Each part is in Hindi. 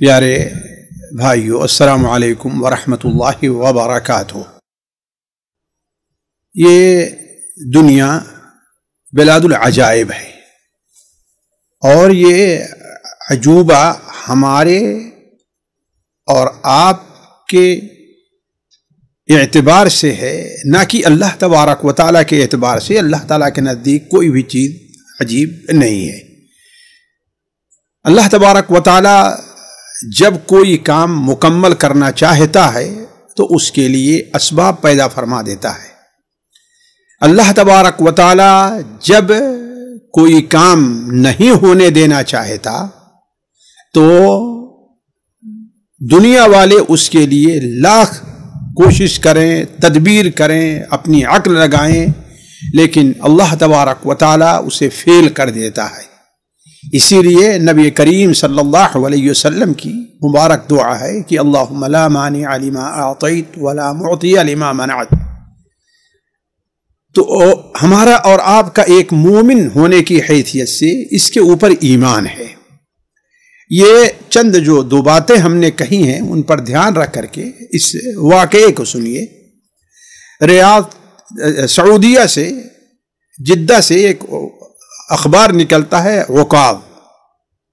प्यारे भाइयों अस्सलाम वालेकुम वरहमतुल्लाहि वबरकातुहू ये दुनिया बिलादुल अजाइब है और ये अजूबा हमारे और आपके एतबार से है ना कि अल्लाह तबारक व ताली के एतबार से अल्लाह ताली के नज़दीक कोई भी चीज़ अजीब नहीं है अल्लाह तबारक व ताली जब कोई काम मुकम्मल करना चाहता है तो उसके लिए इसबाब पैदा फरमा देता है अल्लाह तबारक व जब कोई काम नहीं होने देना चाहता तो दुनिया वाले उसके लिए लाख कोशिश करें तदबीर करें अपनी अक्ल लगाएं लेकिन अल्लाह तबारक व उसे फेल कर देता है इसीलिए नबी करीम सल्लल्लाहु अलैहि वसल्लम की मुबारक दुआ है कि अल्लाह ला मानी अलिमा आत वला मोती अलिमा मनात तो हमारा और आपका एक मोमिन होने की हैसियत से इसके ऊपर ईमान है ये चंद जो दो बातें हमने कही हैं उन पर ध्यान रख करके इस वाक़े को सुनिए रियाद सऊदिया से जिद्दा से एक अखबार निकलता है वकाब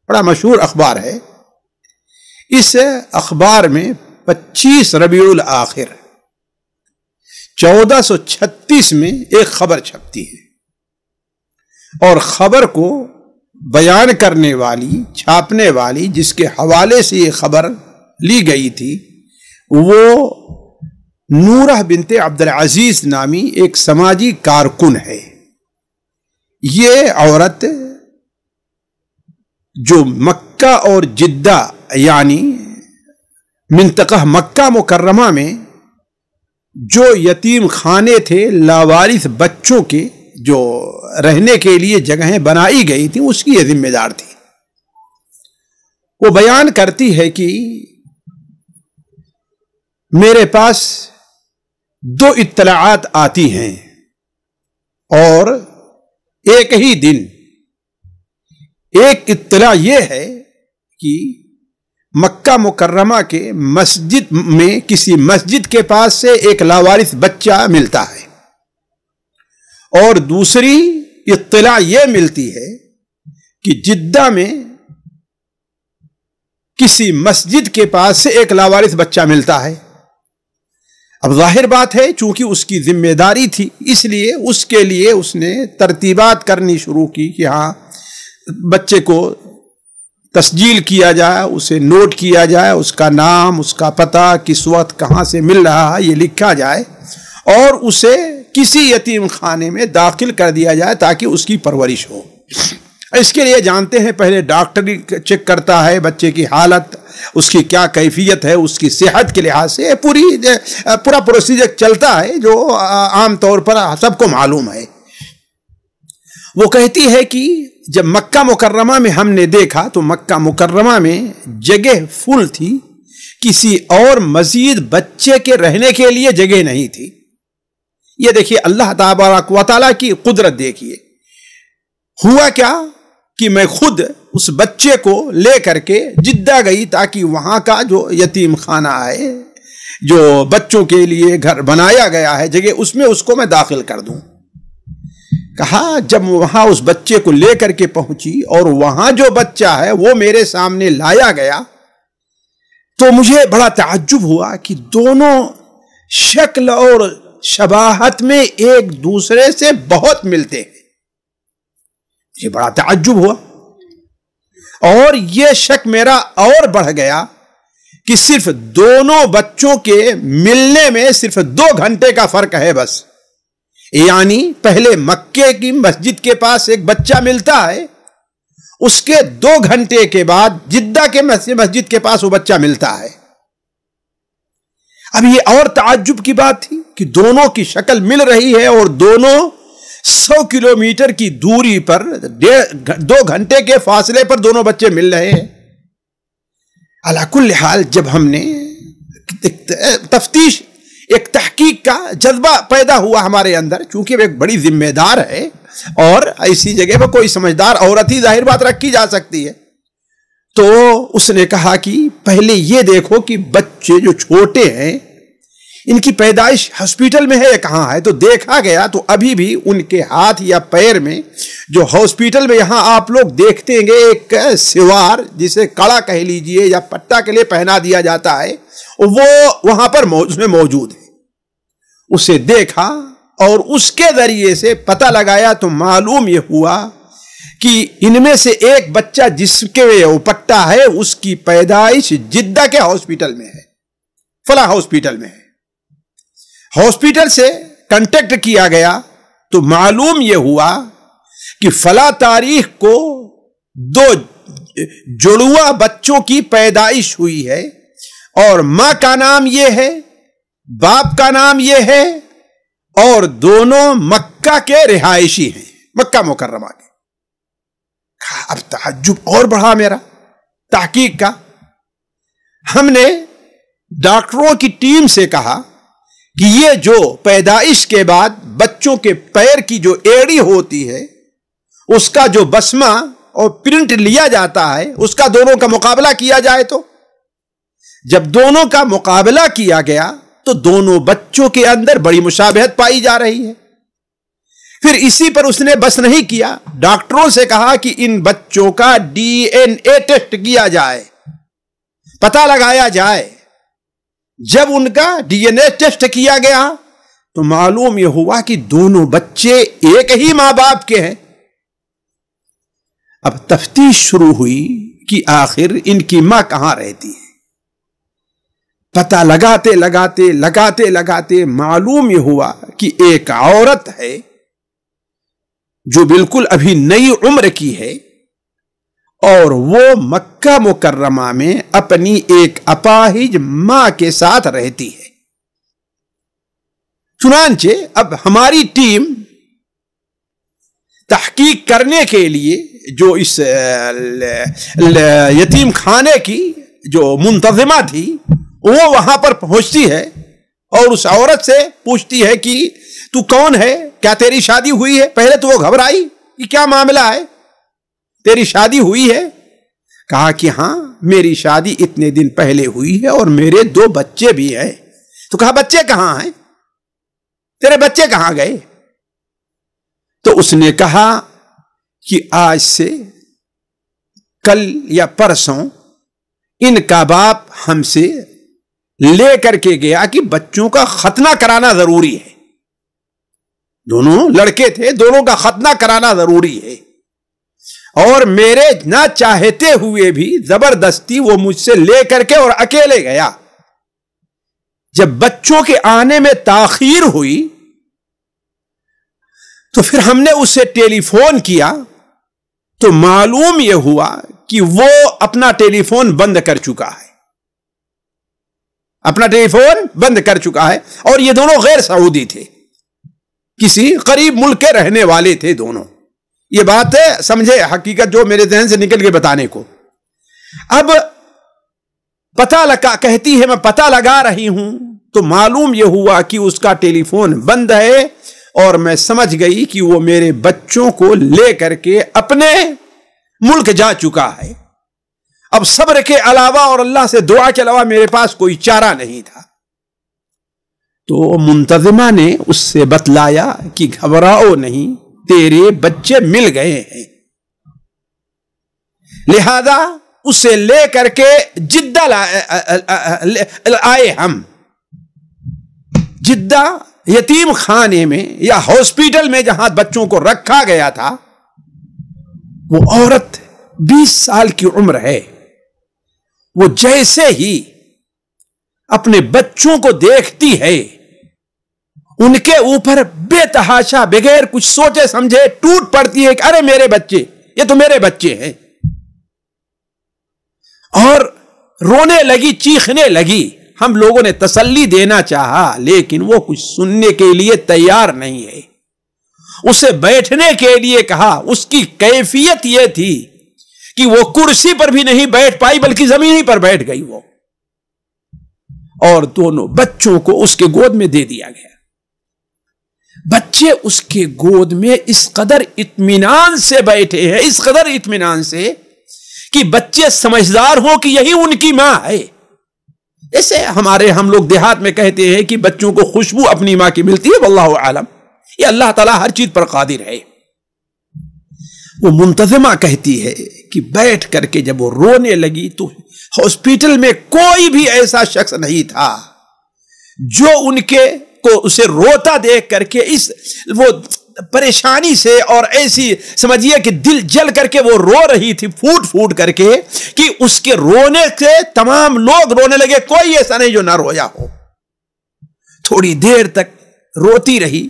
बड़ा मशहूर अखबार है इस अखबार में 25 रबीउल आखिर 1436 में एक खबर छपती है और खबर को बयान करने वाली छापने वाली जिसके हवाले से ये खबर ली गई थी वो नूरह बिनते अब्दुल अजीज नामी एक समाजी कारकुन है ये औरत जो मक्का और जिद्दा यानी मिनतका मक्का मुकर्रमा में जो यतीम खाने थे लावारिस बच्चों के जो रहने के लिए जगहें बनाई गई थी उसकी ये जिम्मेदार थी वो बयान करती है कि मेरे पास दो इतलात आती हैं और एक ही दिन एक इतला यह है कि मक्का मुकर्रमा के मस्जिद में किसी मस्जिद के पास से एक लावारिस बच्चा मिलता है और दूसरी इतला यह मिलती है कि जिद्दा में किसी मस्जिद के पास से एक लावारिस बच्चा मिलता है अब जाहिर बात है चूंकि उसकी जिम्मेदारी थी इसलिए उसके लिए उसने तरतीबात करनी शुरू की कि हाँ बच्चे को तस्जील किया जाए उसे नोट किया जाए उसका नाम उसका पता किस वक्त कहाँ से मिल रहा है ये लिखा जाए और उसे किसी यतीम खाने में दाखिल कर दिया जाए ताकि उसकी परवरिश हो इसके लिए जानते हैं पहले डॉक्टर चेक करता है बच्चे की हालत उसकी क्या कैफियत है उसकी सेहत के लिहाज से पूरी पूरा प्रोसीजर चलता है जो आम तौर पर सबको मालूम है वो कहती है कि जब मक्का मुकर्रमा में हमने देखा तो मक्का मुकर्रमा में जगह फुल थी किसी और मजीद बच्चे के रहने के लिए जगह नहीं थी ये देखिए अल्लाह तबारक वाली की कुदरत देखिए हुआ क्या कि मैं खुद उस बच्चे को लेकर के जिद्दा गई ताकि वहां का जो यतीम खाना है जो बच्चों के लिए घर बनाया गया है जगह उसमें उसको मैं दाखिल कर दूं कहा जब वहां उस बच्चे को लेकर के पहुंची और वहां जो बच्चा है वो मेरे सामने लाया गया तो मुझे बड़ा ताज्जुब हुआ कि दोनों शक्ल और शबाहत में एक दूसरे से बहुत मिलते हैं ये बड़ा ताज्जुब हुआ और यह शक मेरा और बढ़ गया कि सिर्फ दोनों बच्चों के मिलने में सिर्फ दो घंटे का फर्क है बस यानी पहले मक्के की मस्जिद के पास एक बच्चा मिलता है उसके दो घंटे के बाद जिद्दा के मस्जिद के पास वो बच्चा मिलता है अब ये और ताज्जुब की बात थी कि दोनों की शक्ल मिल रही है और दोनों सौ किलोमीटर की दूरी पर दो घंटे के फासले पर दोनों बच्चे मिल रहे हैं अलाकुल हाल जब हमने तफ्तीश एक तहकीक का जज्बा पैदा हुआ हमारे अंदर क्योंकि एक बड़ी जिम्मेदार है और ऐसी जगह पर कोई समझदार औरत ही जाहिर बात रखी जा सकती है तो उसने कहा कि पहले ये देखो कि बच्चे जो छोटे हैं इनकी पैदाइश हॉस्पिटल में है या कहाँ है तो देखा गया तो अभी भी उनके हाथ या पैर में जो हॉस्पिटल में यहाँ आप लोग देखते हैं एक सिवार जिसे कड़ा कह लीजिए या पट्टा के लिए पहना दिया जाता है वो वहां पर उसमें मौजूद है उसे देखा और उसके जरिए से पता लगाया तो मालूम यह हुआ कि इनमें से एक बच्चा जिसके पट्टा है उसकी पैदाइश जिद्दा के हॉस्पिटल में है फला हॉस्पिटल में है हॉस्पिटल से कांटेक्ट किया गया तो मालूम यह हुआ कि फला तारीख को दो जुड़ुआ बच्चों की पैदाइश हुई है और मां का नाम यह है बाप का नाम यह है और दोनों मक्का के रिहायशी हैं मक्का मुकर्रमा के अब तहजुब और बढ़ा मेरा तहकीक का हमने डॉक्टरों की टीम से कहा कि ये जो पैदाइश के बाद बच्चों के पैर की जो एड़ी होती है उसका जो बसमा और प्रिंट लिया जाता है उसका दोनों का मुकाबला किया जाए तो जब दोनों का मुकाबला किया गया तो दोनों बच्चों के अंदर बड़ी मुशाबहत पाई जा रही है फिर इसी पर उसने बस नहीं किया डॉक्टरों से कहा कि इन बच्चों का डीएनए टेस्ट किया जाए पता लगाया जाए जब उनका डीएनए टेस्ट किया गया तो मालूम यह हुआ कि दोनों बच्चे एक ही मां बाप के हैं अब तफ्तीश शुरू हुई कि आखिर इनकी मां कहां रहती है पता लगाते लगाते लगाते लगाते मालूम यह हुआ कि एक औरत है जो बिल्कुल अभी नई उम्र की है और वो मक्का मुकर्रमा में अपनी एक अपाहिज मां के साथ रहती है चुनाचे अब हमारी टीम तहकीक करने के लिए जो इस यतीम खाने की जो मुंतजिमा थी वो वहां पर पहुंचती है और उस औरत से पूछती है कि तू कौन है क्या तेरी शादी हुई है पहले तो वो घबराई कि क्या मामला है तेरी शादी हुई है कहा कि हां मेरी शादी इतने दिन पहले हुई है और मेरे दो बच्चे भी हैं तो कहा बच्चे कहां हैं तेरे बच्चे कहां गए तो उसने कहा कि आज से कल या परसों इनका बाप हमसे ले करके गया कि बच्चों का खतना कराना जरूरी है दोनों लड़के थे दोनों का खतना कराना जरूरी है और मेरे ना चाहते हुए भी जबरदस्ती वो मुझसे ले करके और अकेले गया जब बच्चों के आने में ताखीर हुई तो फिर हमने उसे टेलीफोन किया तो मालूम यह हुआ कि वो अपना टेलीफोन बंद कर चुका है अपना टेलीफोन बंद कर चुका है और ये दोनों गैर सऊदी थे किसी करीब मुल्क के रहने वाले थे दोनों ये बात है समझे हकीकत जो मेरे जहन से निकल के बताने को अब पता लगा कहती है मैं पता लगा रही हूं तो मालूम यह हुआ कि उसका टेलीफोन बंद है और मैं समझ गई कि वो मेरे बच्चों को लेकर के अपने मुल्क जा चुका है अब सब्र के अलावा और अल्लाह से दुआ के अलावा मेरे पास कोई चारा नहीं था तो मुंतजमा ने उससे बतलाया कि घबराओ नहीं तेरे बच्चे मिल गए हैं लिहाजा उसे ले करके जिद्दा आए हम जिद्दा यतीम खाने में या हॉस्पिटल में जहां बच्चों को रखा गया था वो औरत 20 साल की उम्र है वो जैसे ही अपने बच्चों को देखती है उनके ऊपर बेतहाशा बगैर कुछ सोचे समझे टूट पड़ती है कि अरे मेरे बच्चे ये तो मेरे बच्चे हैं और रोने लगी चीखने लगी हम लोगों ने तसल्ली देना चाहा लेकिन वो कुछ सुनने के लिए तैयार नहीं है उसे बैठने के लिए कहा उसकी कैफियत यह थी कि वो कुर्सी पर भी नहीं बैठ पाई बल्कि जमीन पर बैठ गई वो और दोनों बच्चों को उसके गोद में दे दिया गया बच्चे उसके गोद में इस कदर इतमान से बैठे हैं इस कदर इतमान से कि बच्चे समझदार हो कि यही उनकी मां है ऐसे हमारे हम लोग देहात में कहते हैं कि बच्चों को खुशबू अपनी मां की मिलती है वल्लाह आलम ये अल्लाह ताला हर चीज पर कादिर है वो मुंतजमा कहती है कि बैठ करके जब वो रोने लगी तो हॉस्पिटल में कोई भी ऐसा शख्स नहीं था जो उनके को उसे रोता देख करके इस वो परेशानी से और ऐसी समझिए कि दिल जल करके वो रो रही थी फूट फूट करके कि उसके रोने से तमाम लोग रोने लगे कोई ऐसा नहीं जो ना रोया हो थोड़ी देर तक रोती रही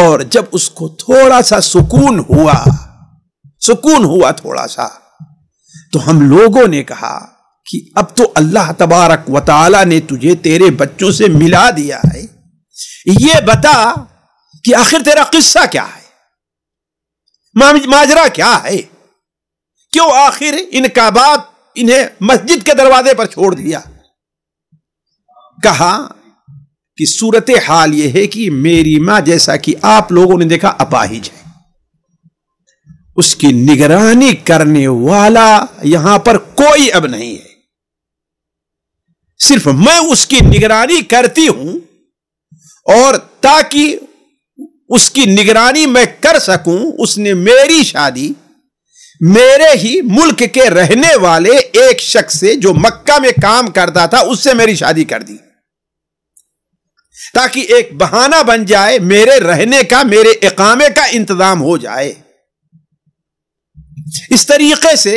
और जब उसको थोड़ा सा सुकून हुआ सुकून हुआ थोड़ा सा तो हम लोगों ने कहा कि अब तो अल्लाह तबारक वताला ने तुझे तेरे बच्चों से मिला दिया है ये बता कि आखिर तेरा किस्सा क्या है माजरा क्या है क्यों आखिर इन काबात इन्हें मस्जिद के दरवाजे पर छोड़ दिया कहा कि सूरत हाल यह है कि मेरी मां जैसा कि आप लोगों ने देखा अपाहिज है उसकी निगरानी करने वाला यहां पर कोई अब नहीं है सिर्फ मैं उसकी निगरानी करती हूं और ताकि उसकी निगरानी मैं कर सकूं उसने मेरी शादी मेरे ही मुल्क के रहने वाले एक शख्स से जो मक्का में काम करता था उससे मेरी शादी कर दी ताकि एक बहाना बन जाए मेरे रहने का मेरे इकामे का इंतजाम हो जाए इस तरीके से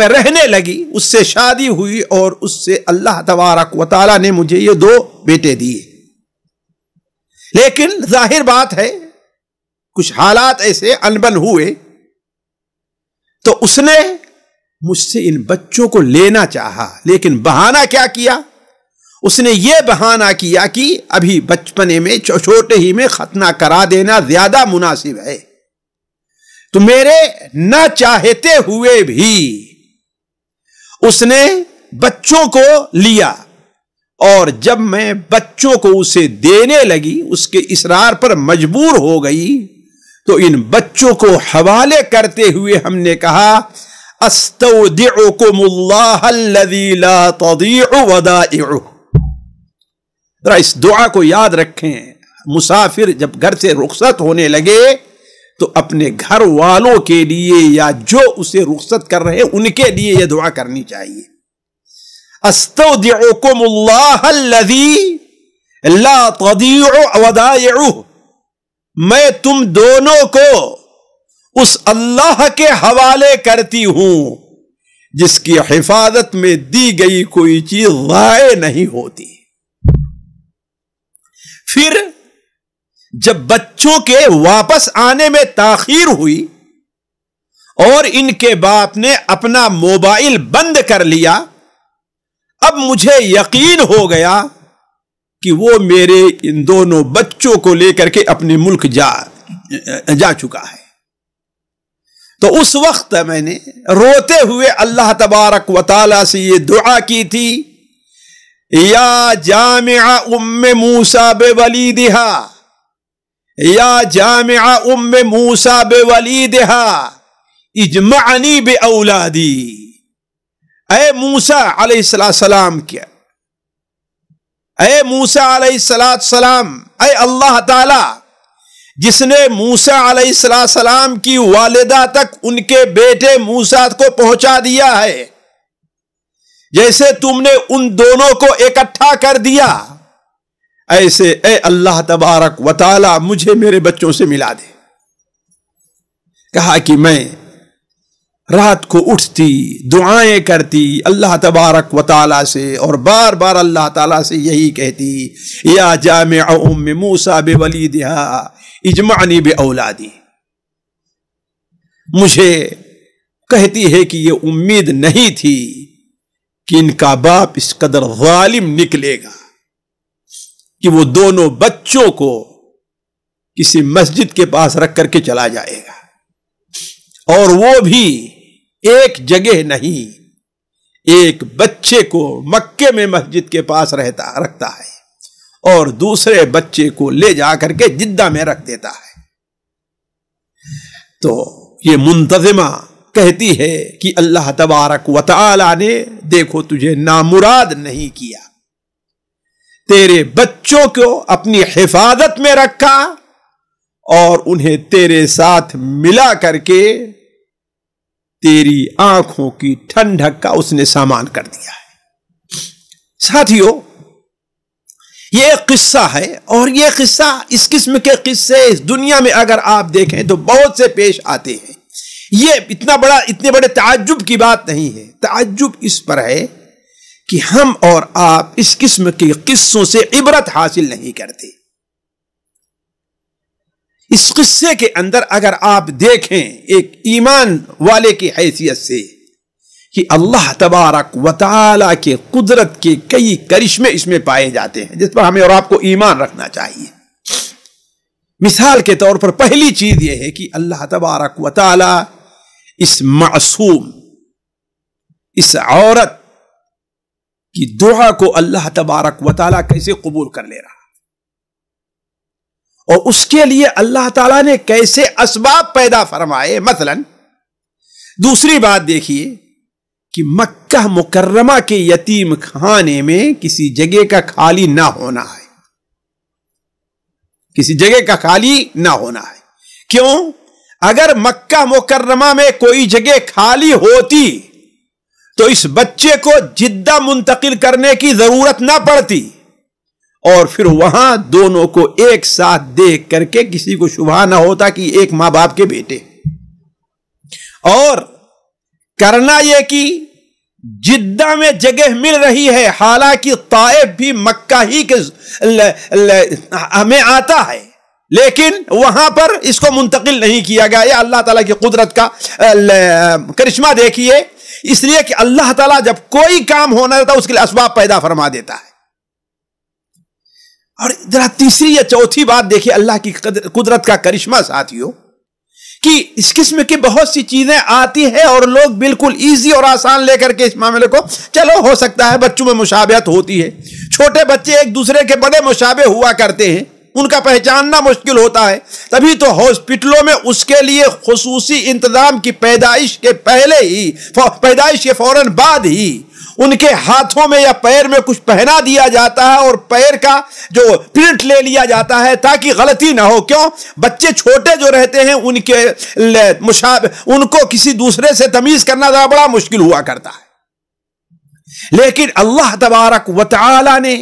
मैं रहने लगी उससे शादी हुई और उससे अल्लाह तबारक वाली ने मुझे ये दो बेटे दिए लेकिन जाहिर बात है कुछ हालात ऐसे अनबन हुए तो उसने मुझसे इन बच्चों को लेना चाहा लेकिन बहाना क्या किया उसने ये बहाना किया कि अभी बचपने में छोटे ही में खतना करा देना ज्यादा मुनासिब है तो मेरे न चाहते हुए भी उसने बच्चों को लिया और जब मैं बच्चों को उसे देने लगी उसके इसरार पर मजबूर हो गई तो इन बच्चों को हवाले करते हुए हमने कहा इस दुआ को याद रखें मुसाफिर जब घर से रुखसत होने लगे तो अपने घर वालों के लिए या जो उसे रुखसत कर रहे उनके लिए यह दुआ करनी चाहिए मैं तुम दोनों को उस अल्लाह के हवाले करती हूं जिसकी हिफाजत में दी गई कोई चीज वाय नहीं होती फिर जब बच्चों के वापस आने में ताखीर हुई और इनके बाप ने अपना मोबाइल बंद कर लिया अब मुझे यकीन हो गया कि वो मेरे इन दोनों बच्चों को लेकर के अपने मुल्क जा जा चुका है तो उस वक्त मैंने रोते हुए अल्लाह तबारक वाली से ये दुआ की थी या जाम उम मूसा बे वली दिहा या जाम उम मूसा बे वली दिहा इजमानी बे औलादी अय मूसा अलैहिस्सलाम क्या अय मूसा अलैहिस्सलाम अय अल्लाह ताला जिसने मूसा अलैहिस्सलाम की वालिदा तक उनके बेटे मूसा को पहुंचा दिया है जैसे तुमने उन दोनों को इकट्ठा कर दिया ऐसे ए अल्लाह तबारक वताला मुझे मेरे बच्चों से मिला दे कहा कि मैं रात को उठती दुआएं करती अल्लाह तबारक व ताला से और बार बार अल्लाह ताला से यही कहती या जाम उम मूसा बे वली दिहा इजमानी बे औलादी मुझे कहती है कि ये उम्मीद नहीं थी कि इनका बाप इस कदर गालिम निकलेगा कि वो दोनों बच्चों को किसी मस्जिद के पास रख करके चला जाएगा और वो भी एक जगह नहीं एक बच्चे को मक्के में मस्जिद के पास रहता रखता है और दूसरे बच्चे को ले जा करके जिद्दा में रख देता है तो ये मुंतजिमा कहती है कि अल्लाह तबारक वाला ने देखो तुझे नामुराद नहीं किया तेरे बच्चों को अपनी हिफाजत में रखा और उन्हें तेरे साथ मिला करके तेरी आंखों की ठंडक का उसने सामान कर दिया है साथियों यह किस्सा है और यह किस्सा इस किस्म के किस्से इस दुनिया में अगर आप देखें तो बहुत से पेश आते हैं यह इतना बड़ा इतने बड़े ताज्जुब की बात नहीं है ताज्जुब इस पर है कि हम और आप इस किस्म के किस्सों से इबरत हासिल नहीं करते इस किस्से के अंदर अगर आप देखें एक ईमान वाले की हैसियत से कि अल्लाह तबारक वाली के कुदरत के कई करिश्मे इसमें पाए जाते हैं जिस पर हमें और आपको ईमान रखना चाहिए मिसाल के तौर पर पहली चीज यह है कि अल्लाह तबारक वाली इस मासूम इस औरत की दुआ को अल्लाह तबारक वाली कैसे कबूल कर ले रहा और उसके लिए अल्लाह ताला ने कैसे असबाब पैदा फरमाए मसलन दूसरी बात देखिए कि मक्का मुकर्रमा के यतीम खाने में किसी जगह का खाली ना होना है किसी जगह का खाली ना होना है क्यों अगर मक्का मुकर्रमा में कोई जगह खाली होती तो इस बच्चे को जिद्दा मुंतकिल करने की जरूरत ना पड़ती और फिर वहां दोनों को एक साथ देख करके किसी को शुभा ना होता कि एक मां बाप के बेटे और करना यह कि जिद्दा में जगह मिल रही है हालांकि ताइफ भी मक्का ही के ल, ल, हमें आता है लेकिन वहां पर इसको मुंतकिल नहीं किया गया यह अल्लाह ताला की कुदरत का करिश्मा देखिए इसलिए कि अल्लाह ताला जब कोई काम होना रहता उसके लिए असबाब पैदा फरमा देता है और जरा तीसरी या चौथी बात देखिए अल्लाह की कुदरत का करिश्मा साथियों कि इस किस्म की बहुत सी चीजें आती है और लोग बिल्कुल इजी और आसान लेकर के इस मामले को चलो हो सकता है बच्चों में मुशाबत होती है छोटे बच्चे एक दूसरे के बड़े मुशाबे हुआ करते हैं उनका पहचानना मुश्किल होता है तभी तो हॉस्पिटलों में उसके लिए खसूसी इंतजाम की पैदाइश के पहले ही पैदाइश के फौरन बाद ही उनके हाथों में या पैर में कुछ पहना दिया जाता है और पैर का जो प्रिंट ले लिया जाता है ताकि गलती ना हो क्यों बच्चे छोटे जो रहते हैं उनके मुशा उनको किसी दूसरे से तमीज करना ज़रा बड़ा मुश्किल हुआ करता है लेकिन अल्लाह तबारक वाला ने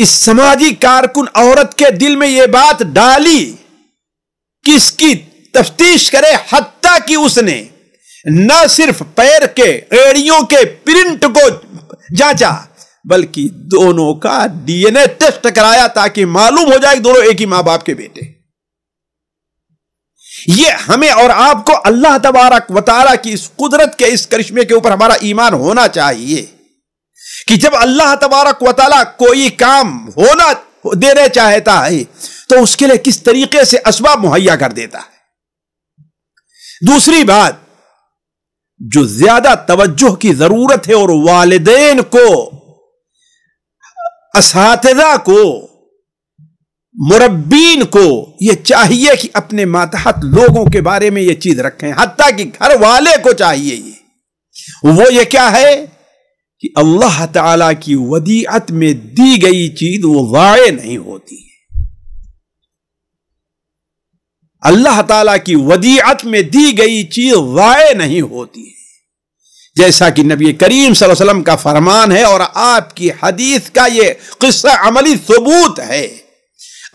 इस समाजी कारकुन औरत के दिल में यह बात डाली कि इसकी तफ्तीश करे हत्या कि उसने न सिर्फ पैर के एड़ियों के प्रिंट को जांचा बल्कि दोनों का डीएनए टेस्ट कराया ताकि मालूम हो जाए दोनों एक ही मां बाप के बेटे ये हमें और आपको अल्लाह तबारक वतारा की इस कुदरत के इस करिश्मे के ऊपर हमारा ईमान होना चाहिए कि जब अल्लाह तबारक वताला कोई काम होना देने चाहता है तो उसके लिए किस तरीके से असबाब मुहैया कर देता है दूसरी बात जो ज्यादा तवज्जो की जरूरत है और वालदेन को इस को मुरब्बीन को यह चाहिए कि अपने मातहत लोगों के बारे में यह चीज रखें हती कि घर वाले को चाहिए ये वो ये क्या है कि अल्लाह ताला की वदीअत में दी गई चीज वो वाय नहीं होती अल्लाह ताला की वदीयत में दी गई चीज वाय नहीं होती है जैसा कि नबी करीम वसल्लम का फरमान है और आपकी हदीस का ये किस्सा अमली सबूत है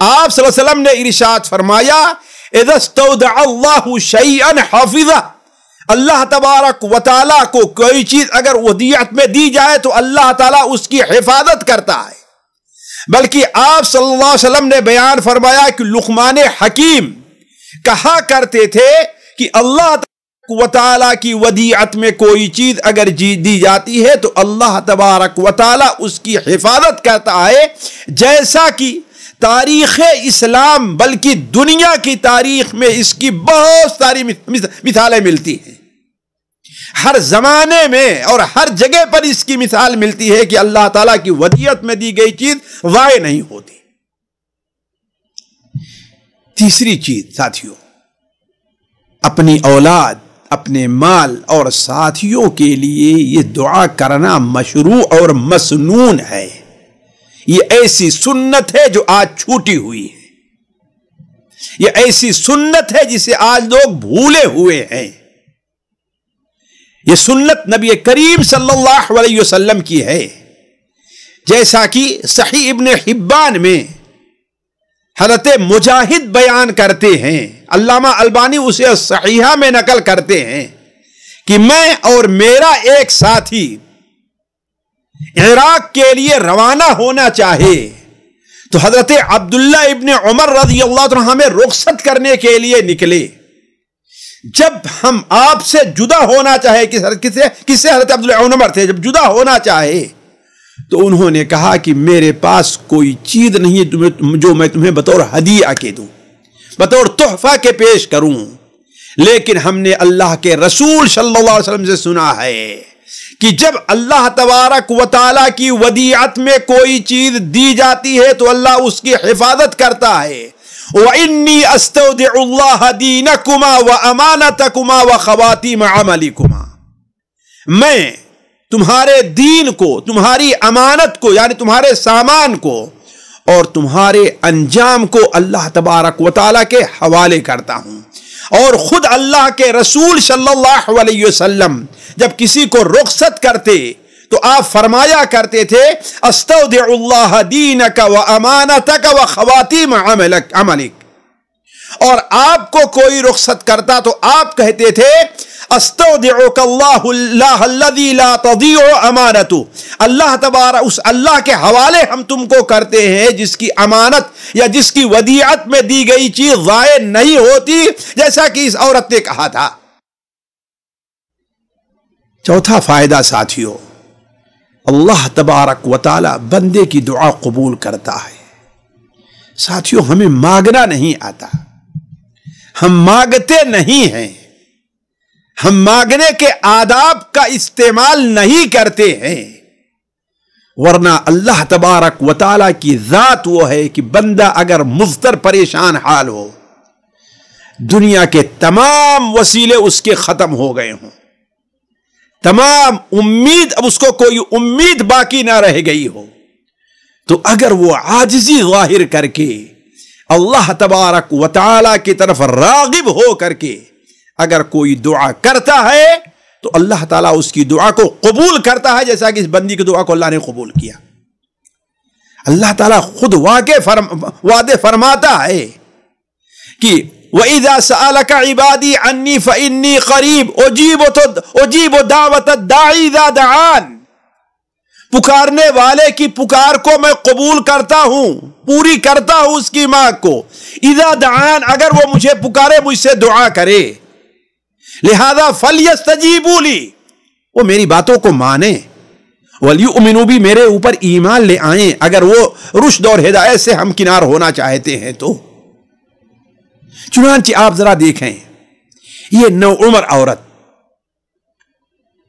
आप वसल्लम ने इरशाद फरमाया अल्लाह तबारक वाली को कोई चीज अगर वदीयत में दी जाए तो अल्लाह ताला उसकी हिफाजत करता है बल्कि आप सल्लल्लाहु अलैहि वसल्लम ने बयान फरमाया कि लुकमान हकीम कहा करते थे कि अल्लाह वताला की वदीअत में कोई चीज अगर जी दी जाती है तो अल्लाह तबारक वाली उसकी हिफाजत करता है जैसा कि तारीख इस्लाम बल्कि दुनिया की तारीख में इसकी बहुत सारी मिसालें मिलती हैं हर जमाने में और हर जगह पर इसकी मिसाल मिलती है कि अल्लाह ताला की वदियत में दी गई चीज वाय नहीं होती तीसरी चीज साथियों अपनी औलाद अपने माल और साथियों के लिए ये दुआ करना मशरू और मसनून है ये ऐसी सुन्नत है जो आज छूटी हुई है ये ऐसी सुन्नत है जिसे आज लोग भूले हुए हैं ये सुन्नत नबी करीम सल्लल्लाहु अलैहि वसल्लम की है जैसा कि सही इब्ने हिब्बान में हजरत मुजाहिद बयान करते हैं अल्लामा अल्बानी उसे सहीहा में नकल करते हैं कि मैं और मेरा एक साथी इराक के लिए रवाना होना चाहे तो हजरत अब्दुल्ला इबन उमर रजी अल्लाह तो हमें रुखसत करने के लिए निकले जब हम आपसे जुदा होना चाहे किस किसे किसे हजरत अब्दुल्ला उमर थे जब जुदा होना चाहे तो उन्होंने कहा कि मेरे पास कोई चीज नहीं है जो मैं तुम्हें बतौर हदिया के दूं बतौर तोहफा के पेश करूं लेकिन हमने अल्लाह के रसूल सल्लल्लाहु अलैहि वसल्लम से सुना है कि जब अल्लाह तबारक वाली की वदियात में कोई चीज दी जाती है तो अल्लाह उसकी हिफाजत करता है व इन्नी अस्तुल्लादीन कुमा व अमानत कुमा व खवातिम अमली कुमा मैं तुम्हारे दीन को तुम्हारी अमानत को यानी तुम्हारे सामान को और तुम्हारे अंजाम को अल्लाह तबारक वाली के हवाले करता हूँ और ख़ुद अल्लाह के रसूल सल्लल्लाहु अलैहि वसल्लम जब किसी को रुखसत करते तो आप फरमाया करते थे अस्तः दीन का व अमानत का व खवातिम अमलिक और आपको कोई रुखसत करता तो आप कहते थे अमानत अल्लाह तबारा उस अल्लाह के हवाले हम तुमको करते हैं जिसकी अमानत या जिसकी वदियत में दी गई चीज ज़ाय नहीं होती जैसा कि इस औरत ने कहा था चौथा फायदा साथियों अल्लाह तबारक वाली बंदे की दुआ कबूल करता है साथियों हमें मांगना नहीं आता हम मांगते नहीं हैं हम मांगने के आदाब का इस्तेमाल नहीं करते हैं वरना अल्लाह तबारक वाली की ज़ात वो है कि बंदा अगर मुस्तर परेशान हाल हो दुनिया के तमाम वसीले उसके ख़त्म हो गए हों तमाम उम्मीद अब उसको कोई उम्मीद बाकी ना रह गई हो तो अगर वो आजजी जाहिर करके अल्लाह तबारक वाली की तरफ रागिब हो करके अगर कोई दुआ करता है तो अल्लाह ताला उसकी दुआ को कबूल करता है जैसा कि इस बंदी की दुआ को अल्लाह ने कबूल किया अल्लाह ताला खुद वाके फर्म वादे फरमाता है कि वईदा इबादी अन्नी फ़न्नी करीब ओजीब ओजीब दावत दान पुकारने वाले की पुकार को मैं कबूल करता हूँ पूरी करता हूँ उसकी माँ को इदा दान अगर वो मुझे पुकारे मुझसे दुआ करे लिहाजा फलियस बोली वो मेरी बातों को माने वली उमिनू भी मेरे ऊपर ईमान ले आए अगर वो रुश्द और हिदायत से हम किनार होना चाहते हैं तो चुनाच आप जरा देखें ये नौ उम्र औरत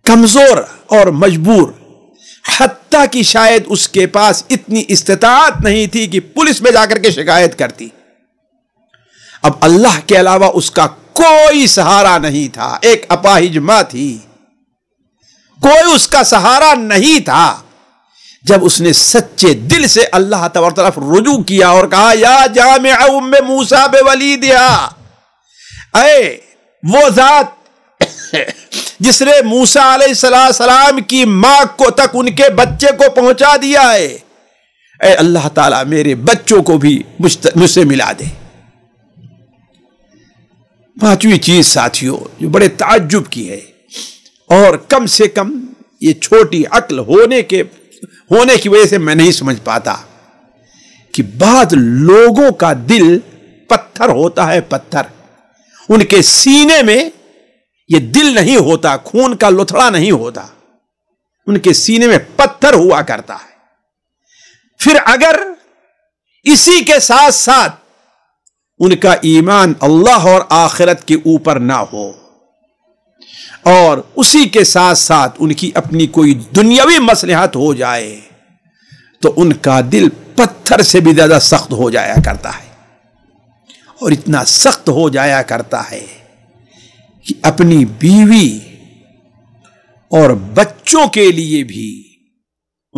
कमजोर और मजबूर हत्या की शायद उसके पास इतनी इस्तात नहीं थी कि पुलिस में जाकर के शिकायत करती अब अल्लाह के अलावा उसका कोई सहारा नहीं था एक अपाहिज मां थी कोई उसका सहारा नहीं था जब उसने सच्चे दिल से अल्लाह तबर तरफ रुजू किया और कहा या जाम उम्मे मूसा बे वली दिया अरे वो जात जिसने मूसा सलाम की माँ को तक उनके बच्चे को पहुंचा दिया है अल्लाह ताला मेरे बच्चों को भी मुझसे मिला दे पांचवी चीज साथियों जो बड़े ताज्जुब की है और कम से कम ये छोटी अक्ल होने के होने की वजह से मैं नहीं समझ पाता कि बाद लोगों का दिल पत्थर होता है पत्थर उनके सीने में ये दिल नहीं होता खून का लुथड़ा नहीं होता उनके सीने में पत्थर हुआ करता है फिर अगर इसी के साथ साथ उनका ईमान अल्लाह और आखिरत के ऊपर ना हो और उसी के साथ साथ उनकी अपनी कोई दुनियावी मसलहत हो जाए तो उनका दिल पत्थर से भी ज़्यादा सख्त हो जाया करता है और इतना सख्त हो जाया करता है कि अपनी बीवी और बच्चों के लिए भी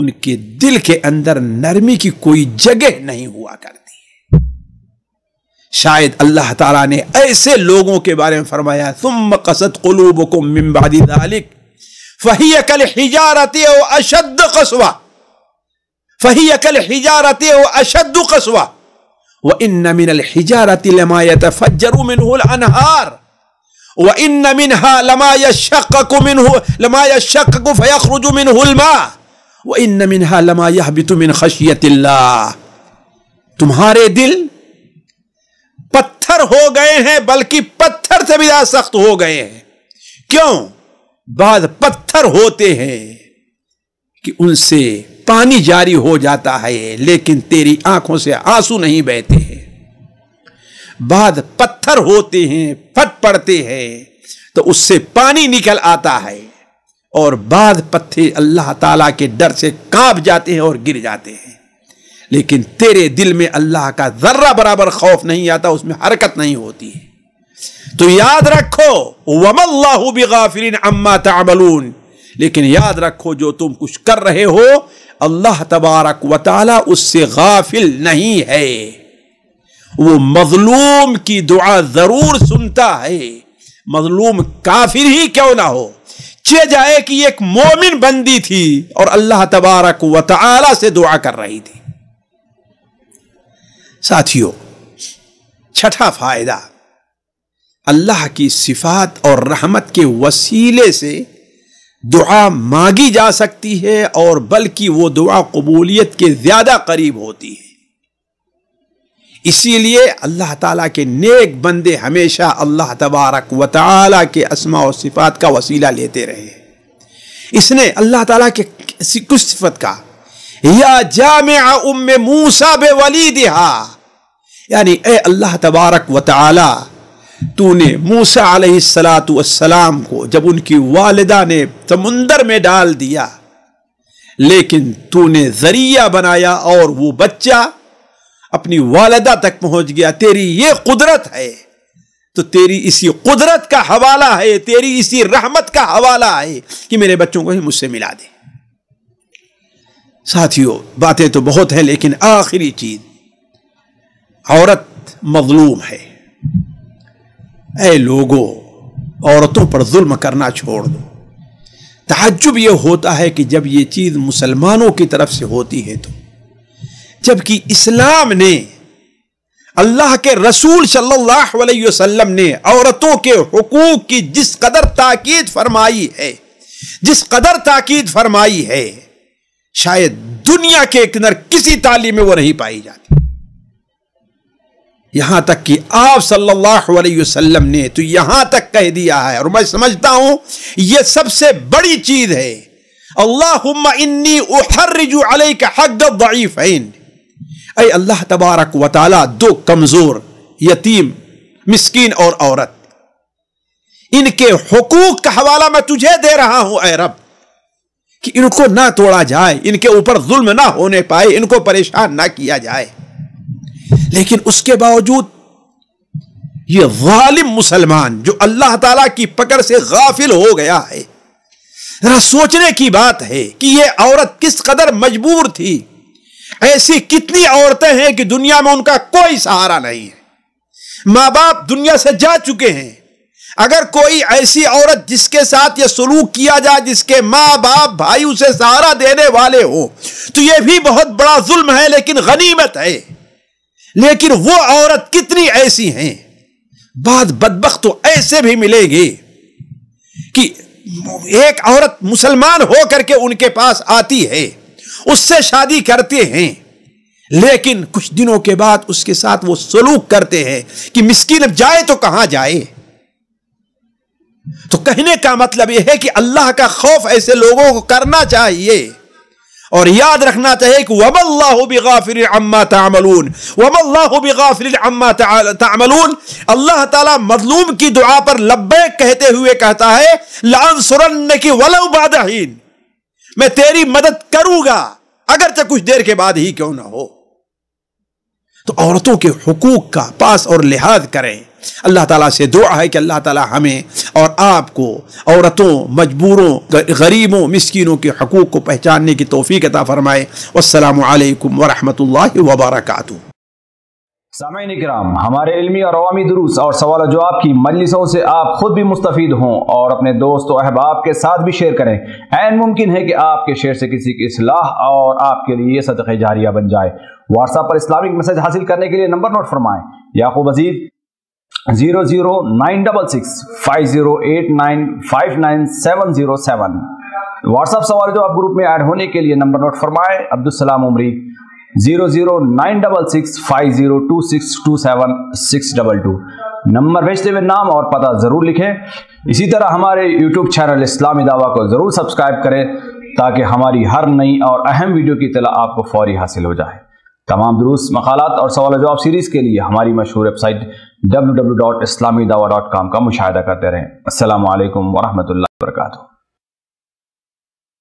उनके दिल के अंदर नरमी की कोई जगह नहीं हुआ करती شاید اللہ تعالیٰ نے ایسے لوگوں کے بارے میں فرمایا ثم قصد قلوبكم من بعد ذلك فهي كالحجارة او اشد قسوة فهي كالحجارة او اشد قسوة وان من الحجارة لما يتفجر منه الانهار وان منها لما يشقق منه لما يشقق فيخرج منه الماء وان منها لما يهبط من خشية الله تمہارے دل पत्थर हो गए हैं बल्कि पत्थर से भी ज्यादा सख्त हो गए हैं क्यों बाद पत्थर होते हैं कि उनसे पानी जारी हो जाता है लेकिन तेरी आंखों से आंसू नहीं बहते हैं बाद पत्थर होते हैं फट पड़ते हैं तो उससे पानी निकल आता है और बाद पत्थर अल्लाह ताला के डर से कांप जाते हैं और गिर जाते हैं लेकिन तेरे दिल में अल्लाह का जर्रा बराबर खौफ नहीं आता उसमें हरकत नहीं होती है तो याद रखो वमल्लाहु बिगाफिरिन अम्मा तअमलून लेकिन याद रखो जो तुम कुछ कर रहे हो अल्लाह तबारक वाली उससे गाफिल नहीं है वो मजलूम की दुआ जरूर सुनता है मजलूम काफिर ही क्यों ना हो चे जाए कि एक मोमिन बंदी थी और अल्लाह तबारक वाली से दुआ कर रही थी साथियों छठा फायदा अल्लाह की सिफात और रहमत के वसीले से दुआ मांगी जा सकती है और बल्कि वो दुआ कबूलियत के ज़्यादा करीब होती है इसीलिए अल्लाह ताला के नेक बंदे हमेशा अल्लाह तबारक व ताला के असमा और सिफात का वसीला लेते रहे इसने अल्लाह ताला के कुछ सिफत का या जाम उम मूसा बे वली दिहा यानी ए अल्लाह तबारक व तूने मूसा सलाम को जब उनकी वालदा ने समुंदर में डाल दिया लेकिन तूने जरिया बनाया और वो बच्चा अपनी वालदा तक पहुंच गया तेरी ये कुदरत है तो तेरी इसी कुदरत का हवाला है तेरी इसी रहमत का हवाला है कि मेरे बच्चों को ही मुझसे मिला दे साथियों बातें तो बहुत हैं लेकिन आखिरी चीज औरत मजलूम है ए लोगों औरतों पर जुल्म करना छोड़ दो ताज्जुब यह होता है कि जब ये चीज़ मुसलमानों की तरफ से होती है तो जबकि इस्लाम ने अल्लाह के रसूल सल्लल्लाहु अलैहि वसल्लम ने औरतों के हकूक की जिस कदर ताकीद फरमाई है जिस कदर ताकीद फरमाई है शायद दुनिया के अंदर किसी ताली में वो नहीं पाई जाती यहां तक कि आप सल्लल्लाहु अलैहि वसल्लम ने तो यहां तक कह दिया है और मैं समझता हूं यह सबसे बड़ी चीज है अल्लाह इन्नी उहर्रजु अलैक हद दईफैन अल्लाह तबारक व ताला दो कमजोर यतीम मिस्कीन और औरत इनके हकूक का हवाला मैं तुझे दे रहा हूं अरब कि इनको ना तोड़ा जाए इनके ऊपर जुल्म ना होने पाए इनको परेशान ना किया जाए लेकिन उसके बावजूद ये वालिम मुसलमान जो अल्लाह ताला की पकड़ से गाफिल हो गया है जरा सोचने की बात है कि ये औरत किस कदर मजबूर थी ऐसी कितनी औरतें हैं कि दुनिया में उनका कोई सहारा नहीं है मां बाप दुनिया से जा चुके हैं अगर कोई ऐसी औरत जिसके साथ ये सलूक किया जाए जिसके माँ बाप भाई उसे सहारा देने वाले हो तो ये भी बहुत बड़ा जुल्म है लेकिन गनीमत है लेकिन वो औरत कितनी ऐसी हैं बाद बदबक तो ऐसे भी मिलेगी कि एक औरत मुसलमान हो करके उनके पास आती है उससे शादी करते हैं लेकिन कुछ दिनों के बाद उसके साथ वो सलूक करते हैं कि मिस्किन अब जाए तो कहां जाए तो कहने का मतलब यह है कि अल्लाह का खौफ ऐसे लोगों को करना चाहिए और याद रखना चाहिए कि वबल्लाहु बिगाफिर अम्मा तामलून वबल्लाहु बिगाफिर अम्मा तामलून अल्लाह ताला मजलूम की दुआ पर लब्बे कहते हुए कहता है लान सुरन की वलव बादहीन मैं तेरी मदद करूंगा अगरचे कुछ देर के बाद ही क्यों ना हो तो औरतों के हकूक का पास और लिहाज करें अल्लाह ताला से दुआ है कि अल्लाह ताला हमें और आपको औरतों मजबूरों गरीबों मिसकिनों के हकूक़ को पहचानने की तोफ़ी अता फ़रमाए असलकम वरहमत ला वबरक सामीन कराम हमारे इलमी और अवामी दुरुस और सवाल जवाब की मजलिसों से आप खुद भी मुस्तफ़ हों और अपने दोस्त अहबाब के साथ भी शेयर करें एन मुमकिन है कि आपके शेयर से किसी की असलाह और आपके लिए सदक़ जारिया बन जाए व्हाट्सएप पर इस्लामिक मैसेज हासिल करने के लिए नंबर नोट फरमाएं Yakub Aziz zero zero nine double six five zero eight nine five nine seven zero seven WhatsApp सवाल जो आप ग्रुप में ऐड होने के लिए नंबर नोट फरमाए Abdussalam Umri zero zero nine double six five zero two six two seven six double two number भेजते हुए नाम और पता जरूर लिखें इसी तरह हमारे यूट्यूब चैनल इस्लामी दावा को जरूर सब्सक्राइब करें ताकि हमारी हर नई और अहम वीडियो की तला आपको फौरी हासिल हो जाए तमाम दुरुस्त मकालत और सवाल जवाब सीरीज के लिए हमारी मशहूर website W W dot Islami Dawah dot com का मुशाह करते रहें असल वरहमल वर्का